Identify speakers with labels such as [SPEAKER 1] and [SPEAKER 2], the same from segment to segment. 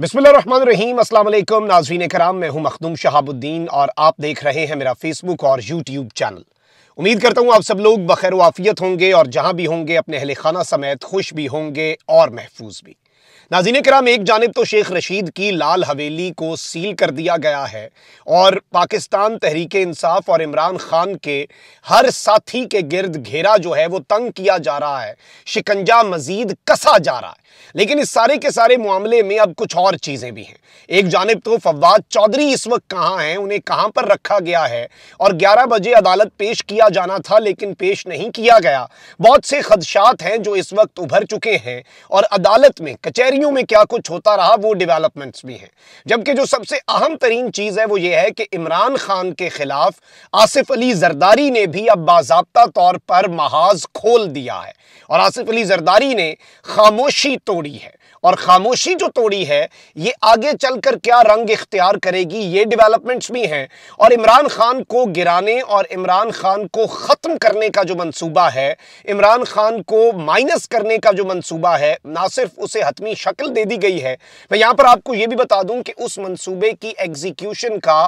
[SPEAKER 1] बिस्मिल्लाम असल नाजरीन कराम मैं हूं मखदूम शहाबुद्दीन और आप देख रहे हैं मेरा फेसबुक और यूट्यूब चैनल उम्मीद करता हूं आप सब लोग बखैर वाफियत होंगे और जहां भी होंगे अपने अहल खाना समेत खुश भी होंगे और महफूज भी नाजीन कराम एक जानब तो शेख रशीद की लाल हवेली को सील कर दिया गया है और पाकिस्तान तहरीक इंसाफ और इमरान खान के हर साथी के गिर्द घेरा जो है वो तंग किया जा रहा है शिकंजा मजीद कसा जा रहा है लेकिन इस सारे के सारे मामले में अब कुछ और चीज़ें भी हैं एक जानब तो फवाद चौधरी इस वक्त कहाँ हैं उन्हें कहाँ पर रखा गया है और ग्यारह बजे अदालत पेश किया जाना था लेकिन पेश नहीं किया गया बहुत से खदशात हैं जो इस वक्त उभर चुके हैं और अदालत में कचहरियों में क्या कुछ होता रहा वो डिवेलपमेंट्स भी हैं जबकि जो सबसे अहम तरीन चीज़ है वो ये है कि इमरान खान के खिलाफ आसिफ अली जरदारी ने भी अब बाबा तौर पर महाज खोल दिया है और आसिफ अली जरदारी ने खामोशी खामोशी तोड़ी है और खामोशी जो तोड़ी है ये आगे चलकर क्या रंग इख्तियार करेगी ये डेवलपमेंट्स भी हैं और इमरान खान को गिराने और इमरान खान को ख़त्म करने का जो मंसूबा है इमरान खान को माइनस करने का जो मंसूबा है ना सिर्फ उसे हतमी शक्ल दे दी गई है मैं यहाँ पर आपको ये भी बता दूँ कि उस मनसूबे की एग्जीक्यूशन का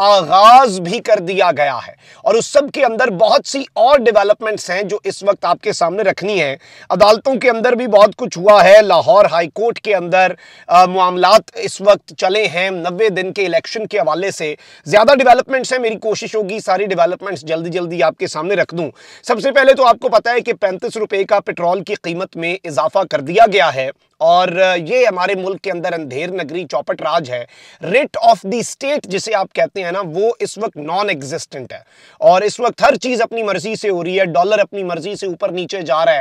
[SPEAKER 1] आगाज भी कर दिया गया है और उस सब के अंदर बहुत सी और डेवलपमेंट्स हैं जो इस वक्त आपके सामने रखनी है अदालतों के अंदर भी बहुत कुछ हुआ है लाहौर हाई कोर्ट के अंदर मामला इस वक्त चले हैं नब्बे दिन के इलेक्शन के हवाले से ज़्यादा डेवलपमेंट्स हैं मेरी कोशिश होगी सारी डेवलपमेंट्स जल्दी जल्दी आपके सामने रख दूँ सबसे पहले तो आपको पता है कि पैंतीस रुपये का पेट्रोल की कीमत में इजाफा कर दिया गया है और ये हमारे मुल्क के अंदर अंधेर नगरी चौपट राज है रिट ऑफ द स्टेट जिसे आप कहते हैं ना वो इस वक्त नॉन एग्जिस्टेंट है और इस वक्त हर चीज़ अपनी मर्जी से हो रही है डॉलर अपनी मर्जी से ऊपर नीचे जा रहा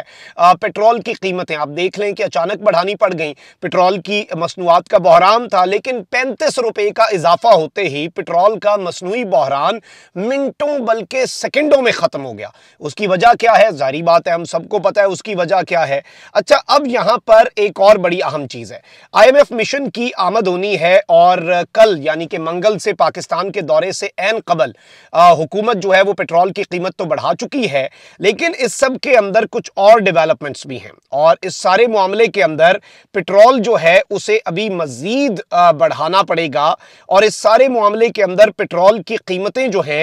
[SPEAKER 1] है पेट्रोल की कीमतें आप देख लें कि अचानक बढ़ानी पड़ गई पेट्रोल की मसनूआत का बहरान था लेकिन पैंतीस रुपए का इजाफा होते ही पेट्रोल का मसनू बहरान मिनटों बल्कि सेकेंडों में ख़त्म हो गया उसकी वजह क्या है जारी बात है हम सबको पता है उसकी वजह क्या है अच्छा अब यहां पर एक और बड़ी अहम चीज़ है आईएमएफ मिशन की आमद होनी है और कल यानी कि मंगल से पाकिस्तान के दौरे से एन कबल हुकूमत जो है वो पेट्रोल की कीमत तो बढ़ा चुकी है लेकिन इस सब के अंदर कुछ और डेवलपमेंट्स भी हैं और इस सारे मामले के अंदर पेट्रोल जो है उसे अभी मज़ीद बढ़ाना पड़ेगा और इस सारे मामले के अंदर पेट्रोल की कीमतें जो हैं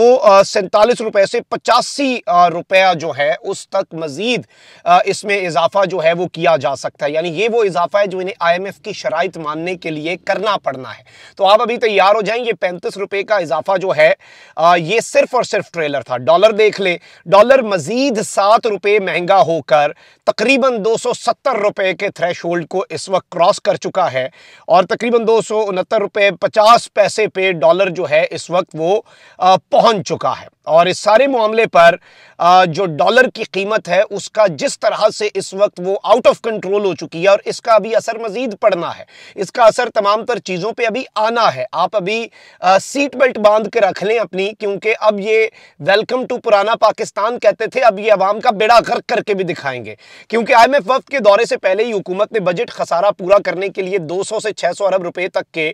[SPEAKER 1] वो सैंतालीस रुपए से पचासी रुपया जो है उस तक मज़ीद इसमें इजाफा जो है वो किया जा सकता है है यानी ये वो इजाफा है जो इन्हें आईएमएफ की शराइ मानने के लिए करना पड़ना है तो आप अभी तैयार हो जाएं ये पैंतीस रुपए का इजाफा जो है आ, ये सिर्फ और सिर्फ ट्रेलर था डॉलर देख ले डॉलर मजीद सात रुपए महंगा होकर तकरीबन दो सौ सत्तर रुपए के थ्रेश होल्ड को इस वक्त क्रॉस कर चुका है और तकरीबन दो सौ उनहत्तर रुपए पचास पैसे पे डॉलर जो है इस वक्त वो आ, पहुंच चुका है और इस सारे मामले पर जो डॉलर की कीमत है उसका जिस तरह से इस वक्त वो आउट ऑफ कंट्रोल हो चुकी है और इसका अभी असर मजीद पड़ना है इसका असर तमाम तर चीज़ों पे अभी आना है आप अभी सीट बेल्ट बांध के रख लें अपनी क्योंकि अब ये वेलकम टू पुराना पाकिस्तान कहते थे अब ये आवाम का बेड़ा गर्क करके भी दिखाएंगे क्योंकि आई एम एफ वफ के दौरे से पहले ही हुकूमत ने बजट खसारा पूरा करने के लिए दो सौ से छः सौ अरब रुपये तक के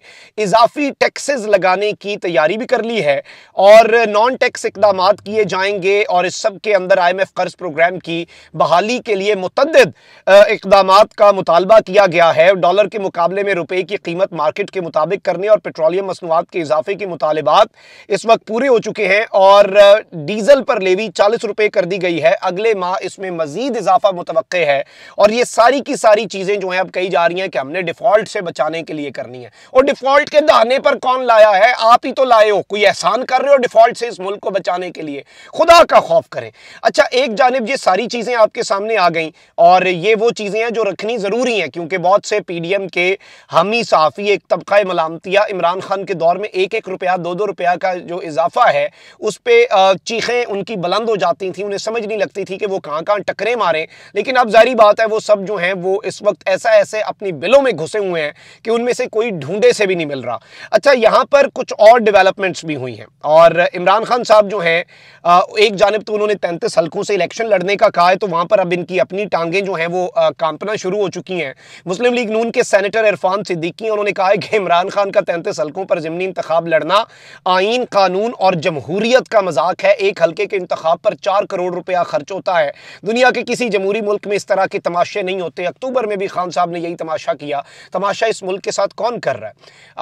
[SPEAKER 1] इजाफी टैक्सेज लगाने की तैयारी भी कर ली है और नॉन टैक्स इकदाम किए जाएंगे और इस सब के अंदर आई एम एफ कर्ज प्रोग्राम की बहाली के लिए मुतद इकदाम का मुतालबा किया गया है डॉलर के मुकाबले में रुपये की कीमत मार्केट के मुताबिक करने और पेट्रोलियम मसनूआत के इजाफे के मुतालबात इस वक्त पूरे हो चुके हैं और डीजल पर लेवी चालीस रुपये कर दी गई है अगले माह इसमें मजीद इजाफा मुतव है और ये सारी की सारी चीज़ें जो हैं अब कही जा रही हैं कि हमने डिफॉल्ट से बचाने के लिए करनी है और डिफॉल्ट के दहाने पर कौन लाया है आप ही तो लाए हो कोई एहसान कर रहे हो डिफॉल्ट से इस मुल्क को बचा बचाने के लिए खुदा का खौफ करें अच्छा एक जानब ये सारी चीज़ें आपके सामने आ गई और ये वो चीज़ें हैं जो रखनी ज़रूरी हैं क्योंकि बहुत से पी डी एम के हामी सहाफ़ी एक तबका मलामतिया इमरान खान के दौर में एक एक रुपया दो दो रुपया का जो इजाफा है उस पर चीखें उनकी बुलंद हो जाती थी उन्हें समझ नहीं लगती थी कि वो कहाँ कहाँ टकरे मारें लेकिन अब जारी बात है वो सब जो हैं वो इस वक्त ऐसा ऐसे अपनी बिलों में घुसे हुए हैं कि उनमें से कोई ढूंढे से भी नहीं मिल रहा अच्छा यहाँ पर कुछ और डेवलपमेंट्स भी हुई हैं और इमरान खान साहब जो है एक जानब तो उन्होंने तैंतीस हल्कों से इलेक्शन लड़ने का कहा है तो वहाँ पर अब इनकी अपनी टांगें जो हैं वो कांपना शुरू हो चुकी हैं मुस्लिम लीग नून के सैनिटर इरफान सिद्दीकी उन्होंने कहा है कि इमरान खान का तैंतीस हल्कों पर ज़मनी इंतखा लड़ना आइन कानून और जमहूरीत का मजाक है एक हल्के के इंतखब पर चार करोड़ रुपया खर्च होता है दुनिया के किसी जमहूरी मुल्क में इस तरह के तमाशे नहीं होते अक्टूबर में भी खान साहब ने यही तमाशा किया तमाशा इस मुल्क के साथ कौन कर रहा है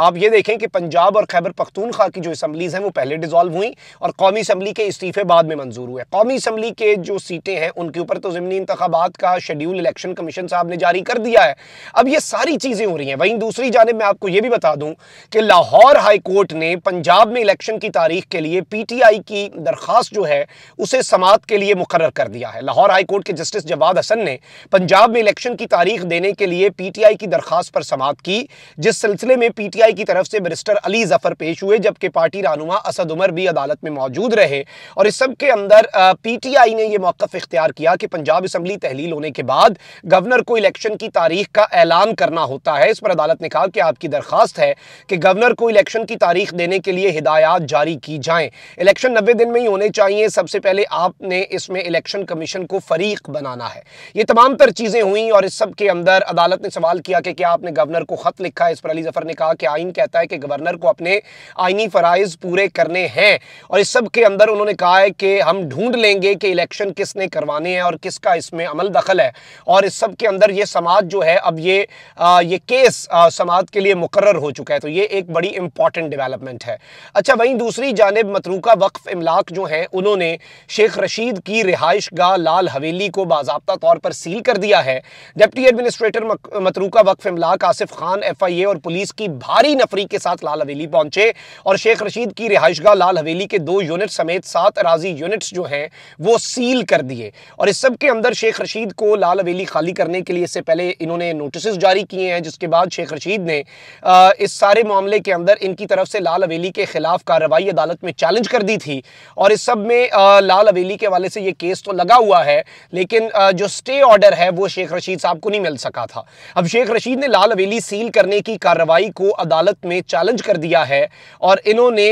[SPEAKER 1] आप ये देखें कि पंजाब और खैबर पख्तूनखा की जो असम्बलीज़ हैं वो पहले डिजॉल्व हुई और कौमी असम्बली के इस्तीफे बाद में मंजूर हुए कौमी असम्बली के जो सीटें हैं उनके ऊपर तो ज़मनी इंतबात का शेड्यूल इलेक्शन कमीशन साहब ने जारी कर दिया है अब ये सारी चीज़ें हो रही हैं वहीं दूसरी जानब मैं आपको ये भी बता दूँ कि लाहौर हाई कोर्ट ने पंजाब में इलेक्शन की तारीख के लिए पी टी आई की दरख्वास्त जो है उसे समात के लिए मुकर कर दिया है लाहौर हाई कोर्ट के जस्टिस जवाद हसन ने पंजाब में इलेक्शन की तारीख देने के लिए पी टी आई की दरख्वास्त पर समात की जिस सिलसिले में पी टी आई की तरफ से बरिस्टर अली जफर पेश हुए जबकि पार्टी रानुमा असद उमर भी अदालत में मौजूद रहे और इस सब के अंदर पीटीआई ने यह मौकफ इख्तियार किया कि पंजाब इसम्बली तहलील होने के बाद गवर्नर को इलेक्शन की तारीख का ऐलान करना होता है इस पर अदालत ने कहा कि आपकी दरखास्त है कि गवर्नर को इलेक्शन की तारीख देने के लिए हिदायत जारी की जाए इलेक्शन नब्बे दिन में ही होने चाहिए सबसे पहले आपने इसमें इलेक्शन कमीशन को फरीक बनाना है ये तमाम तर चीज़ें हुई और इस सब के अंदर अदालत ने सवाल किया कि क्या आपने गवर्नर को ख़त लिखा है इस पर अली जफर ने कहा कि आइन कहता है कि गवर्नर को अपने आइनी फ़राइज़ पूरे करने हैं और इस सब के अंदर उन्होंने कहा है कि हम ढूंढ लेंगे कि इलेक्शन किसने करवाने हैं और किसका इसमें अमल दखल है और इस सब के अंदर ये समाज जो है अब ये आ, ये केस आ, समाज के लिए मुकर हो चुका है तो ये एक बड़ी इंपॉर्टेंट डेवलपमेंट है अच्छा वहीं दूसरी जानब मतरूका वक्फ इमलाक जो है उन्होंने शेख रशीद की रिहाइश गाह लाल हवेली को बाबा तौर पर सील कर दिया है डिप्टी एडमिनिस्ट्रेटर मतरूका वक्फ इमलाक आसिफ खान एफ और पुलिस की भारी नफरी के साथ लाल हवेली पहुंचे और शेख रशीद की रिहाइश गाह लाल हवेली के दो यूनिट यूनिट समेत सात अराजी यूनिट्स जो हैं वो सील कर दिए और इस सब के अंदर शेख रशीद को लाल हवेली खाली करने के लिए इससे पहले इन्होंने नोटिस जारी किए हैं जिसके बाद शेख रशीद ने आ, इस सारे मामले के अंदर इनकी तरफ से लाल हवेली के खिलाफ कार्रवाई अदालत में चैलेंज कर दी थी और इस सब में आ, लाल हवेली के हवाले से ये केस तो लगा हुआ है लेकिन आ, जो स्टे ऑर्डर है वो शेख रशीद साहब को नहीं मिल सका था अब शेख रशीद ने लाल हवेली सील करने की कार्रवाई को अदालत में चैलेंज कर दिया है और इन्होंने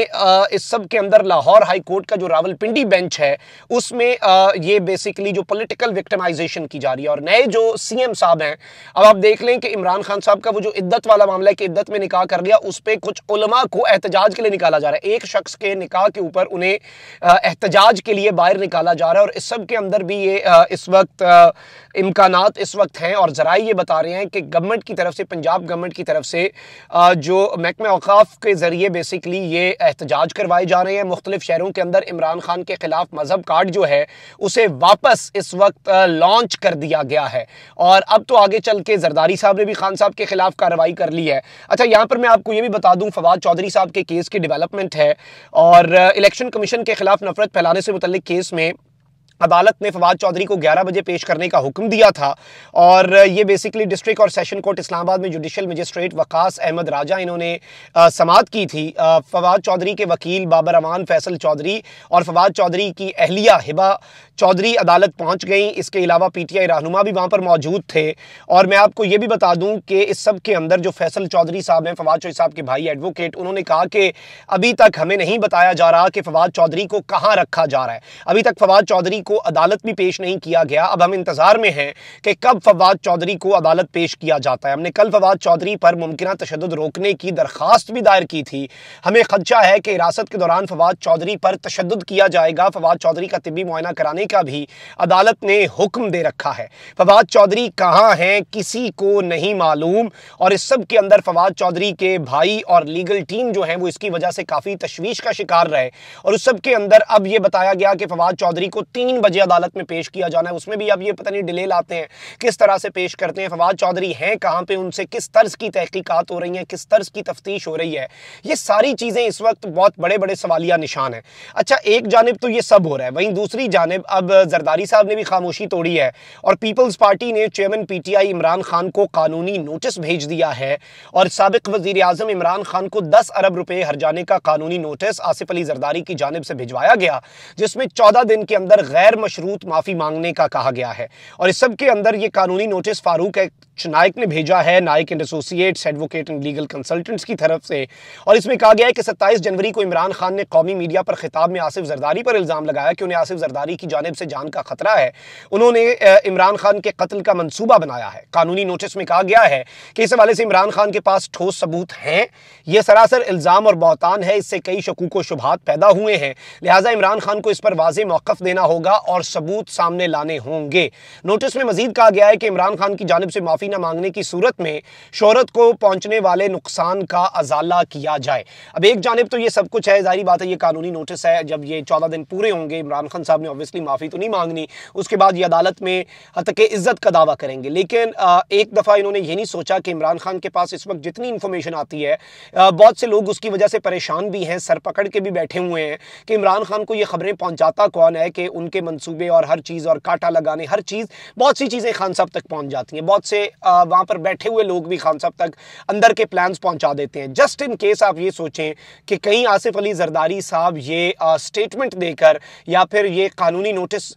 [SPEAKER 1] इस सब के अंदर लाहौर हाई कोर्ट का जो रावलपिंडी बेंच है उसमें आ, ये बेसिकली जो पॉलिटिकल विक्टिमाइजेशन की जा रही है और नए जो सीएम साहब हैं अब आप देख लें कि इमरान खान साहब का वो जो इद्दत वाला मामला है कि इद्दत में निकाह कर लिया उस पर कुछ उलमा को एहतजाज के लिए निकाला जा रहा है एक शख्स के निकाह के ऊपर उन्हें एहतजाज के लिए बाहर निकाला जा रहा है और इस सब के अंदर भी ये आ, इस वक्त इम्कान इस वक्त हैं और जरा ये बता रहे हैं कि गवर्नमेंट की तरफ से पंजाब गवर्नमेंट की तरफ से जो महकमा अवकाफ के ज़रिए बेसिकली ये एहतजाज करवाए जा रहे हैं मुख्तलिफ शहरों के अंदर इमरान खान के खिलाफ मजहब कार्ड जो है उसे वापस इस वक्त लॉन्च कर दिया गया है और अब तो आगे चल के जरदारी साहब ने भी खान साहब के खिलाफ कार्रवाई कर ली है अच्छा यहां पर मैं आपको यह भी बता दूं फवाद चौधरी साहब के केस की डेवलपमेंट है और इलेक्शन कमीशन के खिलाफ नफरत फैलाने से मुतल केस में अदालत ने फवाद चौधरी को 11 बजे पेश करने का हुक्म दिया था और ये बेसिकली डिस्ट्रिक्ट और सेशन कोर्ट इस्लामाबाद में जुडिशल मजिस्ट्रेट वकास अहमद राजा इन्होंने समात की थी फवाद चौधरी के वकील बाबर अमान फैसल चौधरी और फवाद चौधरी की अहलिया हिबा चौधरी अदालत पहुंच गई इसके अलावा पी टी आई रहनुमा भी वहाँ पर मौजूद थे और मैं आपको ये भी बता दूँ कि इस सब के अंदर जो फैसल चौधरी साहब हैं फवाद चौधरी साहब के भाई एडवोकेट उन्होंने कहा कि अभी तक हमें नहीं बताया जा रहा कि फवाद चौधरी को कहाँ रखा जा रहा है अभी तक फवाद चौधरी को अदालत में पेश नहीं किया गया अब हम इंतज़ार में हैं कि कब फवाद चौधरी को अदालत पेश किया जाता है हमने कल फवाद चौधरी पर मुमकिन तशद रोकने की दरखास्त भी दायर की थी हमें खदशा है कि हिरासत के दौरान फवाद चौधरी पर तशद किया जाएगा फवाद चौधरी का तबी मुआयना कराने का भी अदालत ने हुक्म दे रखा है फवाद चौधरी कहाँ हैं किसी को नहीं मालूम और इस सब के अंदर फवाद चौधरी के भाई और लीगल टीम जो है वो इसकी वजह से काफ़ी तशवीश का शिकार रहे और उस सब के अंदर अब ये बताया गया कि फवाद चौधरी को तीन तीन बजे अदालत में पेश किया जाना है उसमें भी अब ये पता नहीं डिले लाते हैं किस तरह से पेश करते हैं फवाद चौधरी हैं कहाँ पर उनसे किस तर्ज की तहकीकत हो रही है किस तर्ज की तफ्तीश हो रही है ये सारी चीज़ें इस वक्त बहुत बड़े बड़े सवालिया निशान हैं अच्छा एक जानब तो ये सब हो रहा है वहीं दूसरी जानब अब जरदारी साहब ने भी खामोशी तोड़ी है और पीपल्स पार्टी ने चेयरमैन पीटीआई इमरान खान को कानूनी नोटिस भेज दिया है और सबक वजीर अजम इमरान खान को दस अरब रुपये हर जाने का कानूनी नोटिस आसिफ अली जरदारी की जानब से भिजवाया गया जिसमें चौदह दिन के अंदर गैर गैर मशरूत माफ़ी मांगने का कहा गया है और इस सब के अंदर ये कानूनी नोटिस फारूक नायक ने भेजा है Naik and associates advocate and legal consultants की तरफ से और इसमें कहा गया है कि 27 जनवरी को इमरान खान ने कौमी मीडिया पर खिताब में आसिफ जरदारी पर इल्ज़ाम लगाया कि उन्हें आसिफ जरदारी की जानब से जान का खतरा है उन्होंने इमरान खान के कत्ल का मनसूबा बनाया है कानूनी नोटिस में कहा गया है कि इस हवाले से इमरान खान के पास ठोस सबूत हैं यह सरासर इल्ज़ाम और बहतान है इससे कई शकूक व शुभात पैदा हुए हैं लिहाजा इमरान खान को इस पर वाज मौकफ देना होगा और सबूत सामने लाने होंगे नोटिस में मजीद कहा गया है कि इमरान खान की जानब से माफ़ी न मांगने की सूरत में शोहरत को पहुंचने वाले नुकसान का अजाला किया जाए अब एक जानब तो यह सब कुछ है जारी बात है यह कानूनी नोटिस है जब ये चौदह दिन पूरे होंगे इमरान खान साहब ने ऑब्वियसली माफ़ी तो नहीं मांगनी उसके बाद ये अदालत में हतक इज़्ज़त का दावा करेंगे लेकिन एक दफ़ा इन्होंने ये नहीं सोचा कि इमरान खान के पास इस वक्त जितनी इंफॉर्मेशन आती है बहुत से लोग उसकी वजह से परेशान भी हैं सर पकड़ के भी बैठे हुए हैं कि इमरान खान को ये खबरें पहुंचाता कौन है कि उनके मंसूबे और हर चीज़ और काटा लगाने हर चीज़ बहुत सी चीज़ें खान साहब तक पहुँच जाती हैं बहुत से वहाँ पर बैठे हुए लोग भी खान साहब तक अंदर के प्लान्स पहुँचा देते हैं जस्ट इन केस आप ये सोचें कि कहीं आसिफ अली जरदारी साहब ये स्टेटमेंट देकर या फिर ये कानूनी नोटिस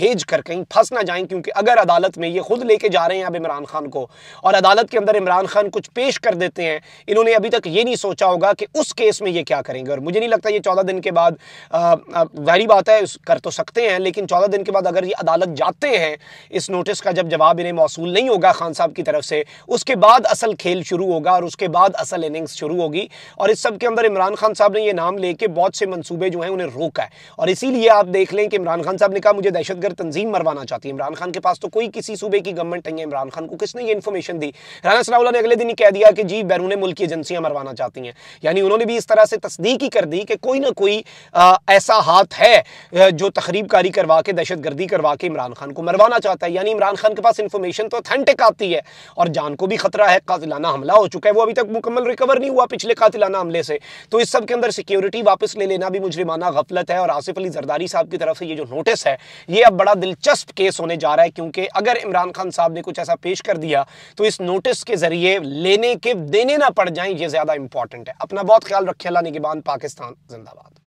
[SPEAKER 1] भेज कर कहीं फंस ना जाए क्योंकि अगर अदालत में ये खुद लेके जा रहे हैं अब इमरान खान को और अदालत के अंदर इमरान खान कुछ पेश कर देते हैं इन्होंने अभी तक ये नहीं सोचा होगा कि उस केस में ये क्या करेंगे और मुझे नहीं लगता ये चौदह दिन के बाद वहरी बात है कर तो सकते हैं लेकिन लेकिन चौदह दिन के बाद अगर ये अदालत जाते हैं इस नोटिस का जब जवाब इन्हें मौसू नहीं होगा खान साहब की तरफ से उसके बाद असल खेल शुरू होगा और उसके बाद असल इनिंग्स शुरू होगी और इस सब के अंदर इमरान खान साहब ने यह नाम लेके बहुत से मनसूबे जो हैं उन्हें रोका है और इसीलिए आप देख लें कि इमरान खान साहब ने कहा मुझे दहशतगर्द तंजीम मरवाना चाहती है इमरान खान के पास तो कोई किसी सूबे की गवर्नमेंट नहीं है इमरान खान को किसने ये इन्फॉर्मेशन दी राना सनाउल्ला ने अगले दिन ही कह दिया कि जी बैरून मुल्क एजेंसियां मरवाना चाहती हैं यानी उन्होंने भी इस तरह से तस्दीक ही कर दी कि कोई ना कोई ऐसा हाथ है जो तकरीबकारी कर करवा के दहशत गर्दी करवा के इमरान खान को मरवाना चाहता है यानी इमरान खान के पास इन्फॉर्मेशन तो अथेंटिक आती है और जान को भी खतरा है कातिलाना हमला हो चुका है वो अभी तक मुकम्मल रिकवर नहीं हुआ पिछले कातिलाना हमले से तो इस सब के अंदर सिक्योरिटी वापस ले लेना भी मुजरिमाना गफलत है और आसिफ अली जरदारी साहब की तरफ से ये जो नोटिस है ये अब बड़ा दिलचस्प केस होने जा रहा है क्योंकि अगर इमरान खान साहब ने कुछ ऐसा पेश कर दिया तो इस नोटिस के जरिए लेने के देने ना पड़ जाए ये ज्यादा इंपॉर्टेंट है अपना बहुत ख्याल रखे अल्लाह निगेबान पाकिस्तान जिंदाबाद